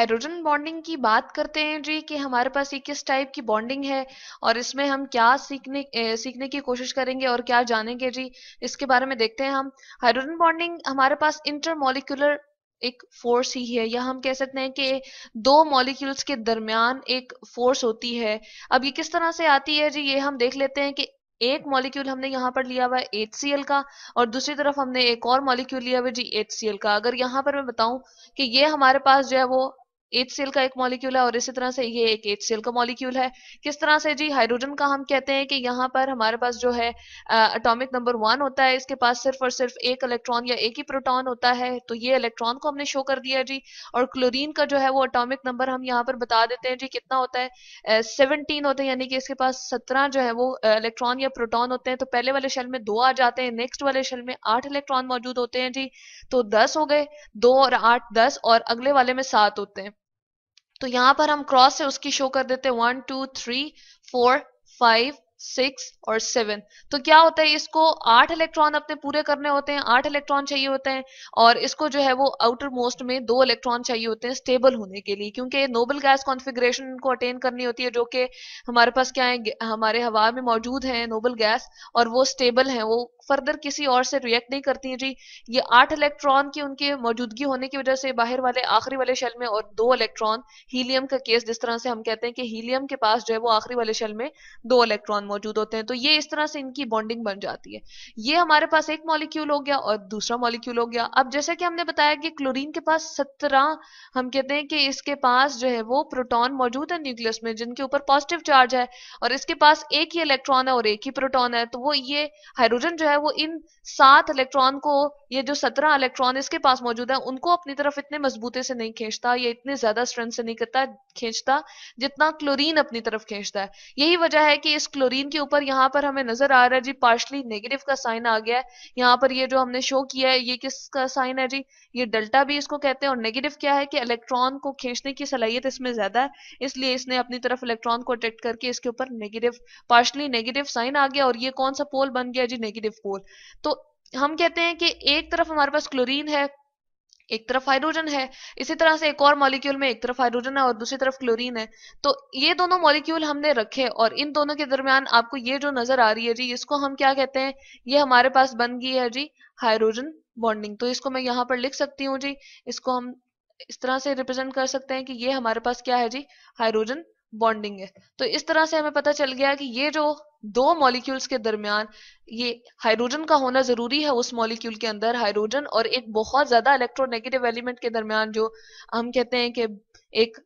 hydrogen bonding की बात करते हैं जी कि हमारे पास ये किस टाइप की बॉन्डिंग है और इसमें हम क्या सीखने ए, सीखने की कोशिश करेंगे और क्या जानेंगे जी इसके बारे में देखते हैं हम हाइड्रोजन बॉन्डिंग हमारे पास इंटरमोलिकुलर एक फोर्स ही है या हम कह सकते हैं कि दो मॉलिक्यूल्स के दरमियान एक फोर्स होती है अब ये किस तरह से आती है जी ये हम देख लेते हैं कि एक मॉलिक्यूल हमने यहाँ पर लिया हुआ है एच का और दूसरी तरफ हमने एक और मॉलिक्यूल लिया हुआ है जी एच का अगर यहाँ पर मैं बताऊं कि ये हमारे पास जो है वो एच सेल का एक मॉलिक्यूल है और इसी तरह से ये एक एच सेल का मॉलिक्यूल है किस तरह से जी हाइड्रोजन का हम कहते हैं कि यहाँ पर हमारे पास जो है अटोमिक नंबर वन होता है इसके पास सिर्फ और सिर्फ एक इलेक्ट्रॉन या एक ही प्रोटॉन होता है तो ये इलेक्ट्रॉन को हमने शो कर दिया जी और क्लोरीन का जो है वो अटोमिक नंबर हम यहाँ पर बता देते हैं जी कितना होता है सेवनटीन होते हैं यानी कि इसके पास सत्रह जो है वो इलेक्ट्रॉन या प्रोटॉन होते हैं तो पहले वाले शेल में दो आ जाते हैं नेक्स्ट वाले शेल में आठ इलेक्ट्रॉन मौजूद होते हैं जी तो दस हो गए दो और आठ दस और अगले वाले में सात होते हैं तो यहाँ पर हम क्रॉस है उसकी शो कर देते हैं one two three four five six और सेवन तो क्या होता है इसको आठ इलेक्ट्रॉन अपने पूरे करने होते हैं आठ इलेक्ट्रॉन चाहिए होते हैं और इसको जो है वो आउटर मोस्ट में दो इलेक्ट्रॉन चाहिए होते हैं स्टेबल होने के लिए क्योंकि नोबल गैस कॉन्फिग्रेशन को अटेन करनी होती है जो कि हमारे पास क्या है हमारे हवा में मौजूद है नोबल गैस और वो स्टेबल है वो फर्दर किसी और से रिएक्ट नहीं करती जी ये आठ इलेक्ट्रॉन की उनके मौजूदगी होने की वजह से बाहर वाले आखिरी वाले शेल में और दो इलेक्ट्रॉन हीलियम का केस जिस तरह से हम कहते हैं कि हीलियम के पास जो है वो आखिरी वाले शेल में दो इलेक्ट्रॉन मौजूद होते हैं तो ये इस तरह से इनकी बॉन्डिंग बन जाती है ये हमारे पास एक मॉलिक्यूल हो गया और दूसरा मॉलिक्यूल हो गया अब जैसा कि हमने बताया कि क्लोरीन के पास सत्रह हम कहते हैं कि इसके पास जो है वो प्रोटोन मौजूद है न्यूक्लियस में जिनके ऊपर पॉजिटिव चार्ज है और इसके पास एक ही इलेक्ट्रॉन है और एक ही प्रोटोन है तो वो ये हाइड्रोजन जो है वो इन सात इलेक्ट्रॉन को ये जो सत्रह इलेक्ट्रॉन इसके पास मौजूद है उनको अपनी तरफ इतने मजबूती से नहीं खींचता या इतने ज्यादा स्ट्रेंथ से नहीं करता खींचता जितना क्लोरीन अपनी तरफ खींचता है यही वजह है कि इस क्लोरीन के ऊपर यहाँ पर हमें नजर आ रहा है जी पार्शली नेगेटिव का साइन आ गया है यहाँ पर ये जो हमने शो किया है ये किसका साइन है जी ये डेल्टा भी इसको कहते हैं और नेगेटिव क्या है कि इलेक्ट्रॉन को खींचने की सलाहियत इसमें ज्यादा है इसलिए इसने अपनी तरफ इलेक्ट्रॉन को अट्रैक्ट करके इसके ऊपर नेगेटिव पार्शली नेगेटिव साइन आ गया और ये कौन सा पोल बन गया जी नेगेटिव पोल फोर तो हम कहते हैं कि एक तरफ हमारे पास क्लोरीन है एक तरफ हाइड्रोजन है इसी तरह से एक और मॉलिक्यूल में एक तरफ हाइड्रोजन है और दूसरी तरफ क्लोरीन है तो ये दोनों मॉलिक्यूल हमने रखे और इन दोनों के दरमियान आपको ये जो नजर आ रही है जी इसको हम क्या कहते हैं ये हमारे पास बन गई है जी हाइड्रोजन बॉन्डिंग तो इसको मैं यहाँ पर लिख सकती हूँ जी इसको हम इस तरह से रिप्रेजेंट कर सकते हैं कि ये हमारे पास क्या है जी हाइड्रोजन बॉन्डिंग है तो इस तरह से हमें पता चल गया कि ये जो दो मॉलिक्यूल्स के दरमियान ये हाइड्रोजन का होना जरूरी है उस मॉलिक्यूल के अंदर हाइड्रोजन और एक बहुत ज्यादा इलेक्ट्रोनेगेटिव एलिमेंट के दरमियान जो हम कहते हैं कि एक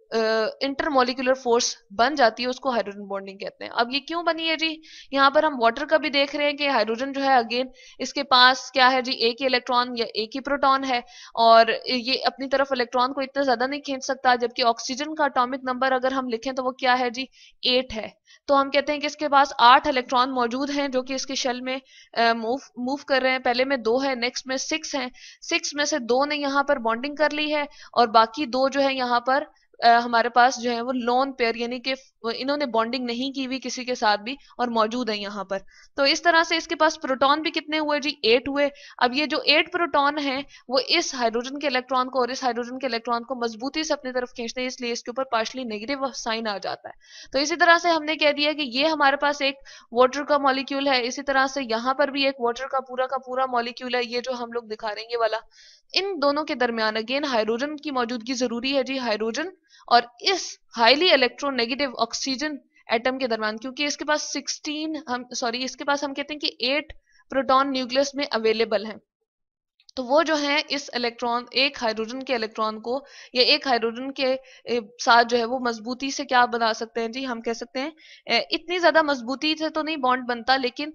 इंटरमोलिकुलर फोर्स बन जाती है उसको हाइड्रोजन बॉन्डिंग कहते हैं अब ये क्यों बनी है जी यहाँ पर हम वाटर का भी देख रहे हैं कि हाइड्रोजन जो है अगेन इसके पास क्या है जी एक ही इलेक्ट्रॉन या एक ही प्रोटॉन है और ये अपनी तरफ इलेक्ट्रॉन को इतना ज्यादा नहीं खींच सकता जबकि ऑक्सीजन का अटोमिक नंबर अगर हम लिखें तो वो क्या है जी एट है तो हम कहते हैं कि इसके पास आठ इलेक्ट्रॉन मौजूद हैं जो कि इसके शेल में मूव मूव कर रहे हैं पहले में दो है नेक्स्ट में सिक्स हैं सिक्स में से दो ने यहाँ पर बॉन्डिंग कर ली है और बाकी दो जो है यहाँ पर हमारे पास जो है वो लोन पेयर यानी कि इन्होंने बॉन्डिंग नहीं की हुई किसी के साथ भी और मौजूद है यहाँ पर तो इस तरह से इसके पास प्रोटॉन भी कितने हुए जी एट हुए अब ये जो एट प्रोटॉन है वो इस हाइड्रोजन के इलेक्ट्रॉन को और इस हाइड्रोजन के इलेक्ट्रॉन को मजबूती से अपनी तरफ खींचते हैं इसलिए इसके ऊपर पार्शली नेगेटिव साइन आ जाता है तो इसी तरह से हमने कह दिया कि ये हमारे पास एक वाटर का मॉलिक्यूल है इसी तरह से यहाँ पर भी एक वाटर का पूरा का पूरा मॉलिक्यूल है ये जो हम लोग दिखा रहे हैं ये वाला इन दोनों के दरमियान अगेन हाइड्रोजन की मौजूदगी जरूरी है जी हाइड्रोजन और इस हाईली इलेक्ट्रोनेगेटिव ऑक्सीजन एटम के दरमियान क्योंकि इसके पास 16 हम सॉरी इसके पास हम कहते हैं कि 8 प्रोटॉन न्यूक्लियस में अवेलेबल हैं तो वो जो है इस इलेक्ट्रॉन एक हाइड्रोजन के इलेक्ट्रॉन को या एक हाइड्रोजन के साथ जो है वो मजबूती से क्या बना सकते हैं जी हम कह सकते हैं इतनी ज्यादा मजबूती से तो नहीं बॉन्ड बनता लेकिन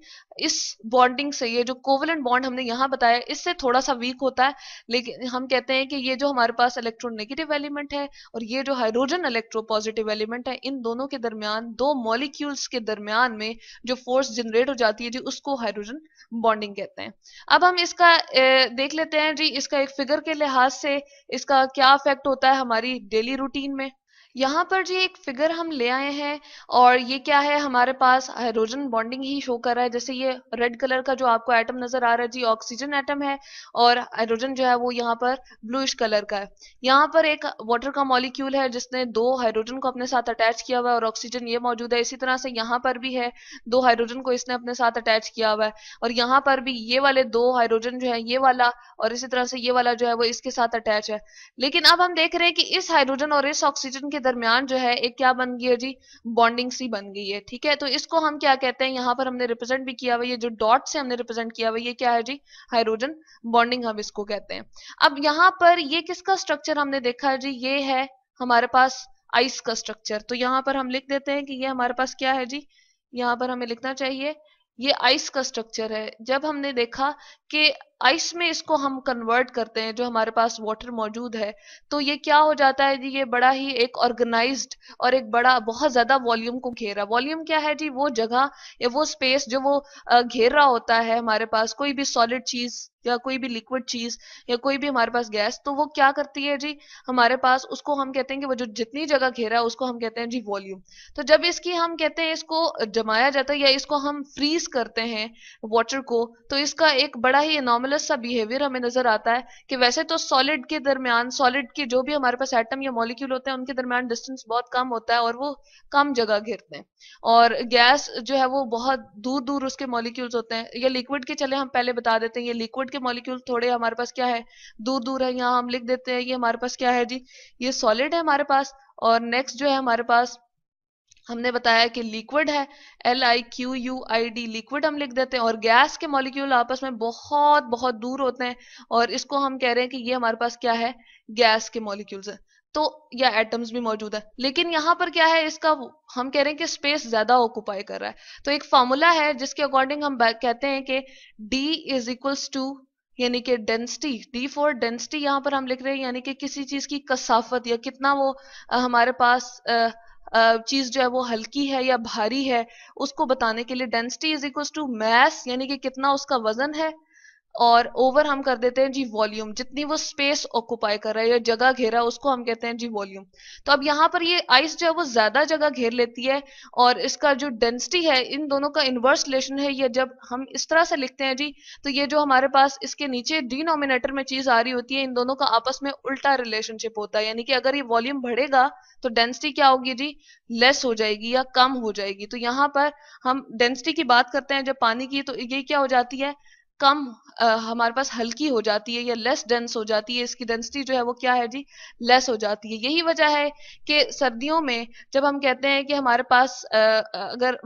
इस बॉन्डिंग से ये जो कोवलेंट बॉन्ड हमने यहाँ बताया इससे थोड़ा सा वीक होता है लेकिन हम कहते हैं कि ये जो हमारे पास इलेक्ट्रॉन नेगेटिव एलिमेंट है और ये जो हाइड्रोजन इलेक्ट्रो पॉजिटिव एलिमेंट है इन दोनों के दरमियान दो मॉलिक्यूल्स के दरमियान में जो फोर्स जनरेट हो जाती है जी उसको हाइड्रोजन बॉन्डिंग कहते हैं अब हम इसका देख देख लेते हैं जी इसका एक फिगर के लिहाज से इसका क्या इफेक्ट होता है हमारी डेली रूटीन में यहाँ पर जी एक फिगर हम ले आए हैं और ये क्या है हमारे पास हाइड्रोजन बॉन्डिंग ही शो कर रहा है जैसे ये रेड कलर का जो आपको एटम नजर आ रहा है जी ऑक्सीजन एटम है और हाइड्रोजन जो है वो यहाँ पर ब्लूइश कलर का है यहाँ पर एक वाटर का मॉलिक्यूल है जिसने दो हाइड्रोजन को अपने साथ अटैच किया हुआ है और ऑक्सीजन ये मौजूद है इसी तरह से यहाँ पर भी है दो हाइड्रोजन को इसने अपने साथ अटैच किया हुआ है और यहाँ पर भी ये वाले दो हाइड्रोजन जो है ये वाला और इसी तरह से ये वाला जो है वो इसके साथ अटैच है लेकिन अब हम देख रहे हैं कि इस हाइड्रोजन और इस ऑक्सीजन के के दरमियान जो है एक क्या बन गई है जी बॉन्डिंग सी बन गई है ठीक है तो इसको हम क्या कहते हैं यहाँ पर हमने रिप्रेजेंट भी किया हुआ ये जो डॉट से हमने रिप्रेजेंट किया हुआ ये क्या है जी हाइड्रोजन बॉन्डिंग हम इसको कहते हैं अब यहाँ पर ये किसका स्ट्रक्चर हमने देखा है जी ये है हमारे पास आइस का स्ट्रक्चर तो यहाँ पर हम लिख देते हैं कि ये हमारे पास क्या है जी यहाँ पर हमें लिखना चाहिए ये आइस का स्ट्रक्चर है जब हमने देखा कि आइस में इसको हम कन्वर्ट करते हैं जो हमारे पास वाटर मौजूद है तो ये क्या हो जाता है जी ये बड़ा ही एक ऑर्गेनाइज्ड और एक बड़ा बहुत ज्यादा वॉल्यूम को रहा वॉल्यूम क्या है जी वो जगह या वो स्पेस जो वो घेर रहा होता है हमारे पास कोई भी सॉलिड चीज या कोई भी लिक्विड चीज या कोई भी हमारे पास गैस तो वो क्या करती है जी हमारे पास उसको हम कहते हैं कि वो जो जितनी जगह घेरा है उसको हम कहते हैं जी वॉल्यूम तो जब इसकी हम कहते हैं इसको जमाया जाता है या इसको हम फ्रीज करते हैं वाटर को तो इसका एक बड़ा बड़ा ही इनोमलस सा बिहेवियर हमें नजर आता है कि वैसे तो सॉलिड के दरमियान सॉलिड के जो भी हमारे पास एटम या मॉलिक्यूल होते हैं उनके दरमियान डिस्टेंस बहुत कम होता है और वो कम जगह घिरते हैं और गैस जो है वो बहुत दूर दूर उसके मॉलिक्यूल्स होते हैं या लिक्विड के चले हम पहले बता देते हैं ये लिक्विड के मॉलिक्यूल थोड़े हमारे पास क्या है दूर दूर है यहाँ हम लिख देते हैं ये हमारे पास क्या है जी ये सॉलिड है हमारे पास और नेक्स्ट जो है हमारे पास हमने बताया कि लिक्विड है L I Q U I D liquid हम लिख देते हैं और गैस के मॉलिक्यूल आपस में बहुत बहुत दूर होते हैं और इसको हम कह रहे हैं कि ये हमारे पास क्या है गैस के मॉलिक्यूल्स है तो या एटम्स भी मौजूद है लेकिन यहाँ पर क्या है इसका हम कह रहे हैं कि स्पेस ज्यादा ऑक्यूपाई कर रहा है तो एक फॉर्मूला है जिसके अकॉर्डिंग हम कहते हैं कि डी इज इक्वल्स टू यानी कि डेंसिटी डी फोर डेंसिटी यहाँ पर हम लिख रहे हैं यानी कि किसी चीज की कसाफत या कितना वो हमारे पास आ, चीज जो है वो हल्की है या भारी है उसको बताने के लिए density is equal to mass यानी कि कितना उसका वजन है और ओवर हम कर देते हैं जी वॉल्यूम जितनी वो स्पेस ऑक्यूपाई कर रहा है या जगह घेरा उसको हम कहते हैं जी वॉल्यूम तो अब यहाँ पर ये आइस जो है वो ज्यादा जगह घेर लेती है और इसका जो डेंसिटी है इन दोनों का इन्वर्स रिलेशन है ये जब हम इस तरह से लिखते हैं जी तो ये जो हमारे पास इसके नीचे डिनोमिनेटर में चीज आ रही होती है इन दोनों का आपस में उल्टा रिलेशनशिप होता है यानी कि अगर ये वॉल्यूम बढ़ेगा तो डेंसिटी क्या होगी जी लेस हो जाएगी या कम हो जाएगी तो यहाँ पर हम डेंसिटी की बात करते हैं जब पानी की तो ये क्या हो जाती है कम आ, हमारे पास हल्की हो जाती है या लेस डेंस हो जाती है इसकी डेंसिटी जो है वो क्या है जी लेस हो जाती है यही वजह है कि सर्दियों में जब हम कहते हैं कि हमारे पास आ, अगर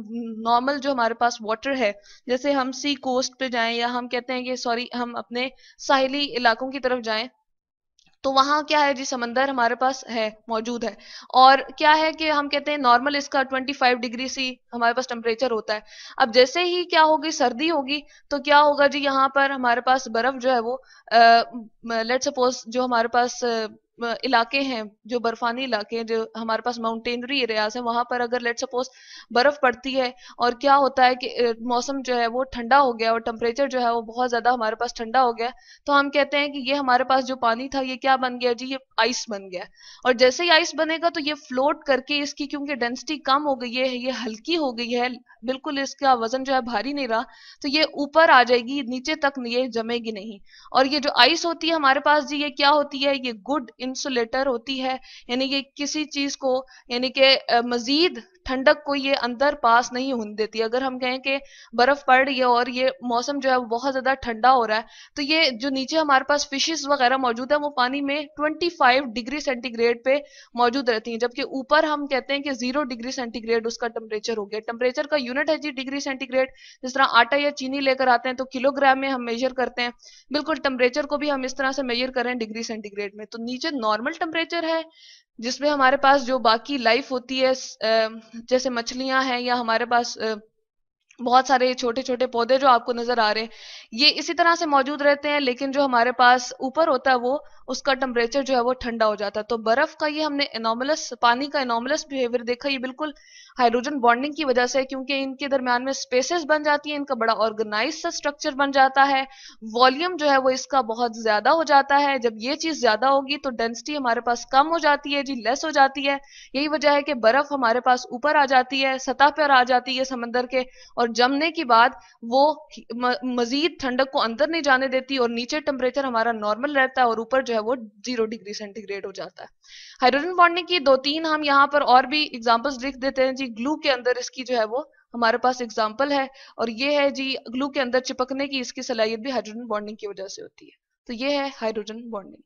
नॉर्मल जो हमारे पास वाटर है जैसे हम सी कोस्ट पे जाएं या हम कहते हैं कि सॉरी हम अपने साहिली इलाकों की तरफ जाएं तो वहाँ क्या है जी समंदर हमारे पास है मौजूद है और क्या है कि हम कहते हैं नॉर्मल इसका 25 डिग्री सी हमारे पास टेम्परेचर होता है अब जैसे ही क्या होगी सर्दी होगी तो क्या होगा जी यहाँ पर हमारे पास बर्फ जो है वो लेट uh, सपोज जो हमारे पास uh, इलाके हैं जो बर्फानी इलाके हैं जो हमारे पास माउंटेनरी एरिया है वहां पर अगर लेट सपोज बर्फ पड़ती है और क्या होता है कि मौसम जो है वो ठंडा हो गया और टेम्परेचर जो है वो बहुत ज्यादा हमारे पास ठंडा हो गया तो हम कहते हैं कि ये हमारे पास जो पानी था ये क्या बन गया जी ये आइस बन गया और जैसे ही आइस बनेगा तो ये फ्लोट करके इसकी क्योंकि डेंसिटी कम हो गई है ये हल्की हो गई है बिल्कुल इसका वजन जो है भारी नहीं रहा तो ये ऊपर आ जाएगी नीचे तक ये जमेगी नहीं और ये जो आइस होती है हमारे पास जी ये क्या होती है ये गुड इंसुलेटर होती है यानी कि किसी चीज को यानी कि मजीद ठंडक को ये अंदर पास नहीं होने देती अगर हम कहें कि बर्फ पड़ रही है और ये मौसम जो है बहुत ज्यादा ठंडा हो रहा है तो ये जो नीचे हमारे पास फिशेस वगैरह मौजूद है वो पानी में 25 डिग्री सेंटीग्रेड पे मौजूद रहती है जबकि ऊपर हम कहते हैं कि जीरो डिग्री सेंटीग्रेड उसका टेम्परेचर हो गया टेम्परेचर का यूनिट है जी डिग्री सेंटीग्रेड जिस तरह आटा या चीनी लेकर आते हैं तो किलोग्राम में हम मेजर करते हैं बिल्कुल टेम्परेचर को भी हम इस तरह से मेजर करें डिग्री सेंटीग्रेड में तो नीचे नॉर्मल टेम्परेचर है जिसमें हमारे पास जो बाकी लाइफ होती है जैसे मछलियां हैं या हमारे पास बहुत सारे छोटे छोटे पौधे जो आपको नजर आ रहे हैं ये इसी तरह से मौजूद रहते हैं लेकिन जो हमारे पास ऊपर होता है वो उसका टेम्परेचर जो है वो ठंडा हो जाता है तो बर्फ का ये हमने एनोमलस पानी का एनोमलस बिहेवियर देखा ये बिल्कुल हाइड्रोजन बॉन्डिंग की वजह से क्योंकि इनके दरमियान में स्पेसेस बन जाती है इनका बड़ा ऑर्गेनाइज सा स्ट्रक्चर बन जाता है वॉल्यूम जो है वो इसका बहुत ज्यादा हो जाता है जब ये चीज ज्यादा होगी तो डेंसिटी हमारे पास कम हो जाती है जी लेस हो जाती है यही वजह है कि बर्फ हमारे पास ऊपर आ जाती है सतह पर आ जाती है समंदर के और जमने के बाद वो मजीद ठंडक को अंदर नहीं जाने देती और नीचे टेम्परेचर हमारा नॉर्मल रहता है और ऊपर जो है वो जीरो डिग्री सेंटीग्रेड हो जाता है हाइड्रोजन बॉन्डिंग की दो तीन हम यहाँ पर और भी एग्जाम्पल्स लिख देते हैं जी ग्लू के अंदर इसकी जो है वो हमारे पास एग्जाम्पल है और ये है जी ग्लू के अंदर चिपकने की इसकी सलाहियत भी हाइड्रोजन बॉन्डिंग की वजह से होती है तो ये है हाइड्रोजन बॉन्डिंग